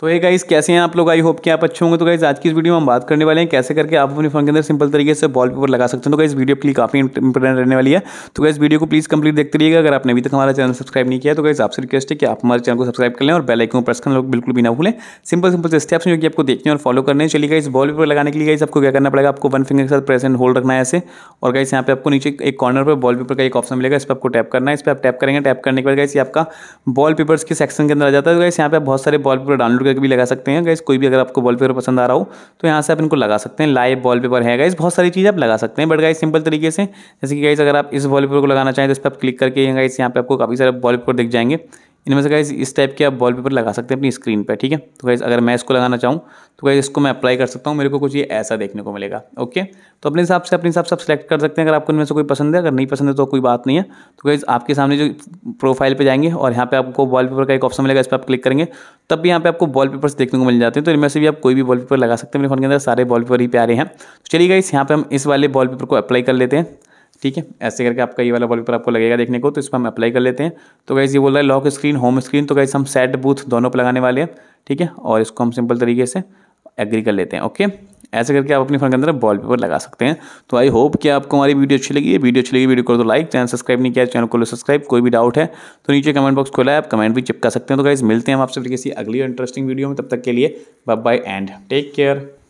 तो ये गाइस कैसे हैं आप लोग आई होप कि आप अच्छे होंगे तो गाइस आज की इस वीडियो में हम बात करने वाले हैं कैसे करके आप अपने फोन के अंदर सिंपल तरीके से वॉलपेपर लगा सकते हैं तो गाइस वीडियो के लिए काफी इंपॉर्टेंट रहने वाली है तो गाइस वीडियो को प्लीज कंप्लीट देखते रहिएगा अगर आपने अभी तक हमारा चैनल सब्सक्राइब नहीं किया तो गाइस आपसे रिक्वेस्ट है कि आप हमारे चैनल को सब्सक्राइब कर लें और बेलाइक प्रेस करना लोग बिल्कुल भी ना भूलें सिंपल सिंपल से स्टेप्स जो कि आपको देखने और फॉलो करने चलिए गाइस वॉलपेपर लगाने के लिए गाइस आपको क्या करना पड़ेगा आपको वन फिंगर के साथ प्रेस एंड होल्ड रखना है ऐसे और गाइस यहाँ पे आपको नीचे एक कॉर्नर पर वॉलपेपर का एक ऑप्शन मिलेगा इस पर आपको टैप करना है इस पर आप टैप करेंगे टैप करने के बाद गाइस आपका वॉलपेपर्स के सेक्शन के अंदर आ जाता है गाइस तो यहाँ पे बहुत सारे वॉलपेपर डाउनलोड करके भी लगा सकते हैं गैस कोई भी अगर आपको वॉलपेपर पसंद आ रहा हो तो यहाँ से आप इनको लगा सकते हैं लाइव वॉलपेपर है गैस बहुत सारी चीज़ आप लगा सकते हैं बट गाइस सिंपल तरीके से जैसे कि गाइस अगर आप इस वॉलपेपर को लगाना चाहें तो इस पर आप क्लिक करके गाइस यहाँ पे आपको काफ़ी सारे वॉलपेपर दिख जाएंगे इनमें से गाइज इस टाइप के आप वॉलपेपर लगा सकते हैं अपनी स्क्रीन पर ठीक है तो गाइज अगर मैं इसको लगाना चाहूँ तो गाइज इसको मैं अप्लाई कर सकता हूँ मेरे को कुछ ये ऐसा देखने को मिलेगा ओके तो अपने हिसाब से अपने हिसाब से आप सेलेक्ट कर सकते हैं अगर आपको इनमें से कोई पसंद है अगर नहीं पसंद है तो कोई बात नहीं है तो गाइज आपके सामने जो प्रोफाइल पर जाएंगे और यहाँ पर आपको पेपर का एक ऑप्शन मिलेगा इस पर आप क्लिक करेंगे तब भी यहाँ पर आपको वॉलपेपर्स देखने को मिल जाते हैं तो इनमें से भी आप कोई भी पेपर लगा सकते हैं मेरे फोन के अंदर सारे पेपर ही प्यारे हैं तो चलिए गाइज़ यहाँ पे हम इस वाले पेपर को अप्लाई कर लेते हैं ठीक है ऐसे करके आपका ये वाला वॉलपेपर आपको लगेगा देखने को तो इस पर हम अप्लाई कर लेते हैं तो कैसे ये बोल रहा है लॉक स्क्रीन होम स्क्रीन तो कैसे हम सेट बूथ दोनों पर लगाने वाले हैं ठीक है और इसको हम सिंपल तरीके से एग्री कर लेते हैं ओके ऐसे करके आप अपने फोन के अंदर वॉलपेपर लगा सकते हैं तो आई होप कि आपको हमारी वीडियो अच्छी लगी है वीडियो अच्छी लगी वीडियो को तो लाइक चैनल सब्सक्राइब नहीं किया चैनल को लो तो सब्सक्राइब कोई भी डाउट है तो नीचे कमेंट बॉक्स खोला है आप कमेंट भी चिपका सकते हैं तो गाइज मिलते हैं हम आपसे किसी अगली इंटरेस्टिंग वीडियो में तब तक के लिए bye bye and take care